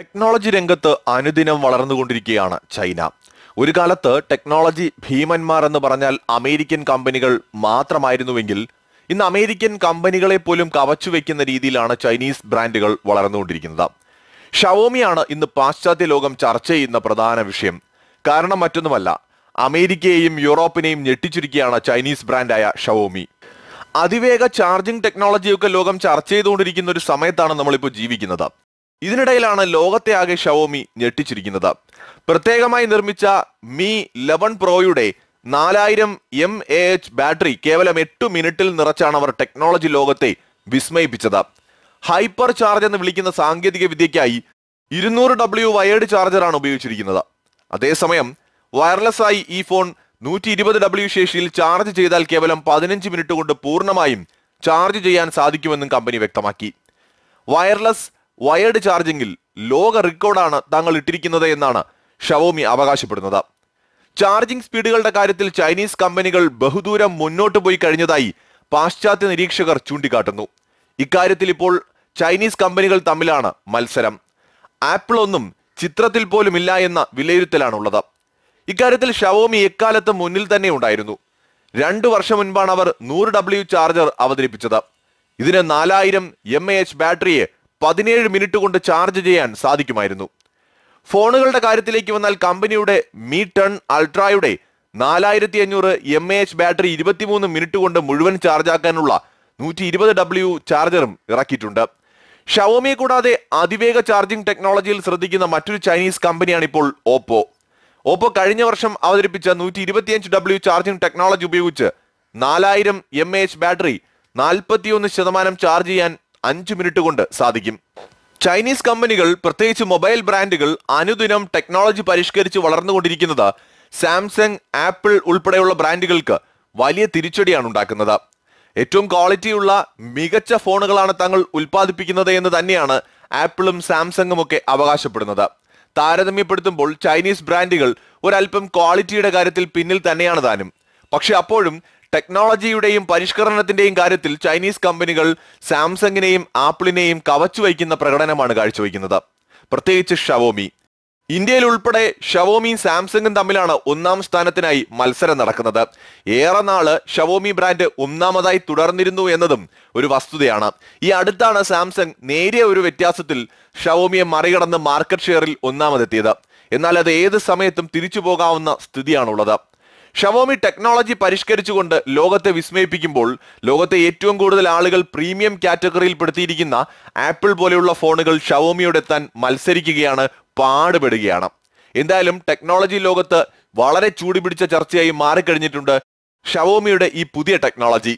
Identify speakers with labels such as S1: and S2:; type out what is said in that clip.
S1: technology രംഗത്ത് അനുദിനം വളർന്നുകൊണ്ടിരിക്കുകയാണ് China ഒരു കാലത്ത് ടെക്നോളജി ഭീമന്മാർ എന്ന് പറഞ്ഞാൽ അമേരിക്കൻ കമ്പനികൾ മാത്രമായിരുന്നുവെങ്കിൽ ഇന്ന് അമേരിക്കൻ കമ്പനികളെ പോലും കവച്ചു വെക്കുന്ന രീതിയിലാണ് ചൈനീസ് ബ്രാൻഡുകൾ വളർന്നുകൊണ്ടിരിക്കുന്നത് ഷവോമിയാണ് ഇന്ന് പാശ്ചാത്യ ലോകം ചർച്ച ചെയ്യുന്ന പ്രധാന വിഷയം കാരണം മറ്റൊന്നുമല്ല അമേരിക്കയെയും യൂറോപ്പിനെയും ഞെട്ടിച്ചിരിക്കുകയാണ് ചൈനീസ് ബ്രാൻഡായ ഷവോമി അതിവേഗ ചാർജിംഗ് ടെക്നോളജിയൊക്കെ ലോകം ചർച്ച ചെയ്തുകൊണ്ടിരിക്കുന്ന ഒരു സമയത്താണ് നമ്മളിപ്പോൾ ജീവിക്കുന്നത് ഇതിനിടയിലാണ് ലോകത്തെ ആകെ ഷവോമി ഞെട്ടിച്ചിരിക്കുന്നത് പ്രത്യേകമായി നിർമ്മിച്ച മീ ലെവൻ പ്രോയുടെ നാലായിരം എം എ എച്ച് ബാറ്ററി കേവലം എട്ട് മിനിറ്റിൽ നിറച്ചാണ് അവർ ടെക്നോളജി ലോകത്തെ വിസ്മയിപ്പിച്ചത് ഹൈപ്പർ ചാർജ് എന്ന് വിളിക്കുന്ന സാങ്കേതിക വിദ്യയ്ക്കായി ഇരുന്നൂറ് ഡബ്ല്യു വയേർഡ് ചാർജറാണ് ഉപയോഗിച്ചിരിക്കുന്നത് അതേസമയം വയർലെസ് ആയി ഈ ഫോൺ നൂറ്റി ഇരുപത് ഡബ്ല്യു ശേഷിയിൽ ചാർജ് ചെയ്താൽ കേവലം പതിനഞ്ച് മിനിറ്റ് കൊണ്ട് പൂർണ്ണമായും ചാർജ് ചെയ്യാൻ സാധിക്കുമെന്നും കമ്പനി വ്യക്തമാക്കി വയർലെസ് വയർഡ് ചാർജിംഗിൽ ലോക റെക്കോർഡാണ് താങ്കൾ ഇട്ടിരിക്കുന്നത് എന്നാണ് ഷവോമി അവകാശപ്പെടുന്നത് ചാർജിംഗ് സ്പീഡുകളുടെ കാര്യത്തിൽ ചൈനീസ് കമ്പനികൾ ബഹുദൂരം മുന്നോട്ട് പോയി കഴിഞ്ഞതായി പാശ്ചാത്യ നിരീക്ഷകർ ചൂണ്ടിക്കാട്ടുന്നു ഇക്കാര്യത്തിൽ ഇപ്പോൾ ചൈനീസ് കമ്പനികൾ തമ്മിലാണ് മത്സരം ആപ്പിൾ ഒന്നും ചിത്രത്തിൽ പോലും ഇല്ല എന്ന വിലയിരുത്തലാണുള്ളത് ഇക്കാര്യത്തിൽ ഷവോമി എക്കാലത്ത് മുന്നിൽ തന്നെ ഉണ്ടായിരുന്നു രണ്ടു വർഷം മുൻപാണ് അവർ നൂറ് ഡബ്ല്യു ചാർജർ അവതരിപ്പിച്ചത് ഇതിന് നാലായിരം എം എ എച്ച് ബാറ്ററിയെ പതിനേഴ് മിനിറ്റ് കൊണ്ട് ചാർജ് ചെയ്യാൻ സാധിക്കുമായിരുന്നു ഫോണുകളുടെ കാര്യത്തിലേക്ക് വന്നാൽ കമ്പനിയുടെ മീ ടൺ അൾട്രായുടെ നാലായിരത്തി അഞ്ഞൂറ് എം എ എച്ച് ബാറ്ററി ഇരുപത്തിമൂന്ന് മിനിറ്റ് കൊണ്ട് മുഴുവൻ ചാർജാക്കാനുള്ള നൂറ്റി ഇരുപത് ഡബ്ല്യു ചാർജറും ഇറക്കിയിട്ടുണ്ട് ഷവോമിയെ കൂടാതെ അതിവേഗ ചാർജിംഗ് ടെക്നോളജിയിൽ ശ്രദ്ധിക്കുന്ന മറ്റൊരു ചൈനീസ് കമ്പനിയാണ് ഇപ്പോൾ ഓപ്പോ ഓപ്പോ കഴിഞ്ഞ വർഷം അവതരിപ്പിച്ച നൂറ്റി ഇരുപത്തിയഞ്ച് ഡബ്ല്യു ചാർജിംഗ് ടെക്നോളജി ഉപയോഗിച്ച് നാലായിരം എം എ എച്ച് ബാറ്ററി നാൽപ്പത്തിയൊന്ന് ശതമാനം ചാർജ് ചെയ്യാൻ അഞ്ച് മിനിറ്റ് കൊണ്ട് സാധിക്കും ചൈനീസ് കമ്പനികൾ പ്രത്യേകിച്ച് മൊബൈൽ ബ്രാൻഡുകൾ അനുദിനം ടെക്നോളജി പരിഷ്കരിച്ച് വളർന്നുകൊണ്ടിരിക്കുന്നത് സാംസങ് ആപ്പിൾ ഉൾപ്പെടെയുള്ള ബ്രാൻഡുകൾക്ക് വലിയ തിരിച്ചടിയാണ് ഉണ്ടാക്കുന്നത് ഏറ്റവും ക്വാളിറ്റിയുള്ള മികച്ച ഫോണുകളാണ് തങ്ങൾ ഉൽപ്പാദിപ്പിക്കുന്നത് എന്ന് തന്നെയാണ് ആപ്പിളും സാംസങ്ങും ഒക്കെ അവകാശപ്പെടുന്നത് താരതമ്യപ്പെടുത്തുമ്പോൾ ചൈനീസ് ബ്രാൻഡുകൾ ഒരല്പം ക്വാളിറ്റിയുടെ കാര്യത്തിൽ പിന്നിൽ തന്നെയാണ് താനും പക്ഷെ അപ്പോഴും ടെക്നോളജിയുടെയും പരിഷ്കരണത്തിന്റെയും കാര്യത്തിൽ ചൈനീസ് കമ്പനികൾ സാംസങ്ങിനെയും ആപ്പിളിനെയും കവച്ചു വയ്ക്കുന്ന പ്രകടനമാണ് കാഴ്ചവെക്കുന്നത് പ്രത്യേകിച്ച് ഷവോമി ഇന്ത്യയിൽ ഉൾപ്പെടെ ഷവോമിയും സാംസങ്ങും തമ്മിലാണ് ഒന്നാം സ്ഥാനത്തിനായി മത്സരം നടക്കുന്നത് ഏറെ നാള് ഷവോമി ബ്രാൻഡ് ഒന്നാമതായി തുടർന്നിരുന്നു എന്നതും ഒരു വസ്തുതയാണ് ഈ അടുത്താണ് സാംസങ് നേരിയ ഒരു വ്യത്യാസത്തിൽ ഷവോമിയെ മറികടന്ന് മാർക്കറ്റ് ഷെയറിൽ ഒന്നാമതെത്തിയത് എന്നാൽ അത് ഏത് സമയത്തും തിരിച്ചു പോകാവുന്ന സ്ഥിതിയാണുള്ളത് ഷവോമി ടെക്നോളജി പരിഷ്കരിച്ചുകൊണ്ട് ലോകത്തെ വിസ്മയിപ്പിക്കുമ്പോൾ ലോകത്തെ ഏറ്റവും കൂടുതൽ ആളുകൾ പ്രീമിയം കാറ്റഗറിയിൽ പെടുത്തിയിരിക്കുന്ന ആപ്പിൾ പോലെയുള്ള ഫോണുകൾ എത്താൻ മത്സരിക്കുകയാണ് പാടുപെടുകയാണ് എന്തായാലും ടെക്നോളജി ലോകത്ത് വളരെ ചൂടുപിടിച്ച ചർച്ചയായി മാറിക്കഴിഞ്ഞിട്ടുണ്ട് ഷവോമിയുടെ ഈ പുതിയ ടെക്നോളജി